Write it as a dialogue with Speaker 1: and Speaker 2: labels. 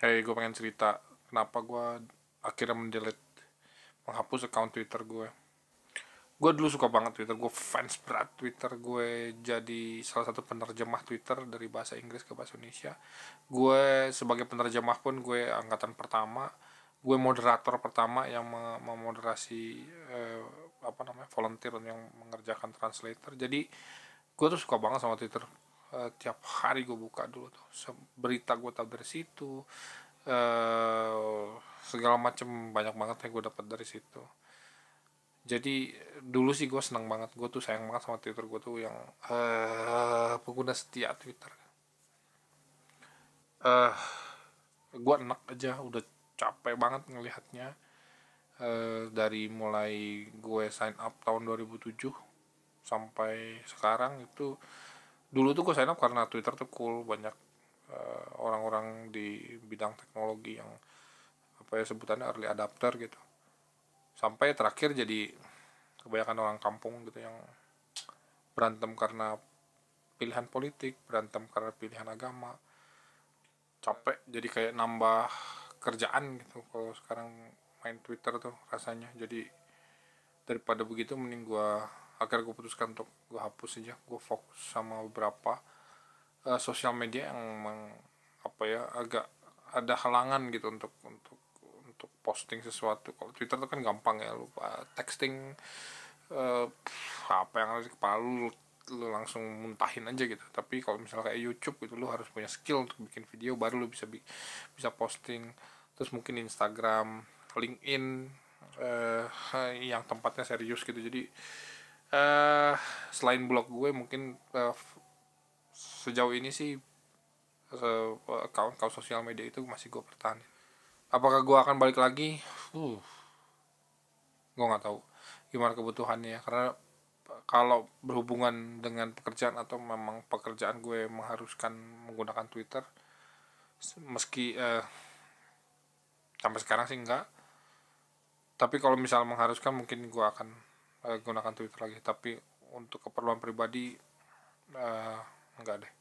Speaker 1: hey gue pengen cerita kenapa gue akhirnya mendelete menghapus account Twitter gue gue dulu suka banget Twitter gue fans berat Twitter gue jadi salah satu penerjemah Twitter dari bahasa Inggris ke bahasa Indonesia gue sebagai penerjemah pun gue angkatan pertama gue moderator pertama yang memoderasi eh, apa namanya volunteer yang mengerjakan translator jadi gue tuh suka banget sama Twitter uh, tiap hari gue buka dulu tuh berita gue tahu dari situ uh, eh, segala macam banyak banget yang gue dapat dari situ jadi dulu sih gue seneng banget gue tuh sayang banget sama twitter gue tuh yang uh, pengguna setia twitter uh, gue enak aja udah capek banget ngelihatnya uh, dari mulai gue sign up tahun 2007 sampai sekarang itu dulu tuh gue sign up karena Twitter tuh cool banyak eh, orang-orang uh, di bidang teknologi yang apa ya sebutannya early adapter gitu sampai terakhir jadi kebanyakan orang kampung gitu yang berantem karena pilihan politik berantem karena pilihan agama capek jadi kayak nambah kerjaan gitu kalau sekarang main Twitter tuh rasanya jadi daripada begitu mending gua akhirnya gue putuskan untuk gue hapus aja gue fokus sama beberapa uh, sosial media yang meng, apa ya agak ada halangan gitu untuk untuk untuk posting sesuatu kalau Twitter tuh kan gampang ya lupa eh, texting uh, apa yang ada di kepala lu lu langsung muntahin aja gitu tapi kalau misalnya kayak YouTube gitu lu harus punya skill untuk bikin video baru lu bisa bisa posting terus mungkin Instagram LinkedIn eh, yang tempatnya serius gitu jadi uh, selain blog gue mungkin uh, sejauh ini sih uh, account account sosial media itu masih gue pertahan apakah gue akan balik lagi uh gue nggak tahu gimana kebutuhannya karena kalau berhubungan dengan pekerjaan atau memang pekerjaan gue mengharuskan menggunakan Twitter meski uh, sampai sekarang sih enggak tapi kalau misal mengharuskan mungkin gue akan uh, gunakan Twitter lagi tapi untuk keperluan pribadi uh, eh, enggak deh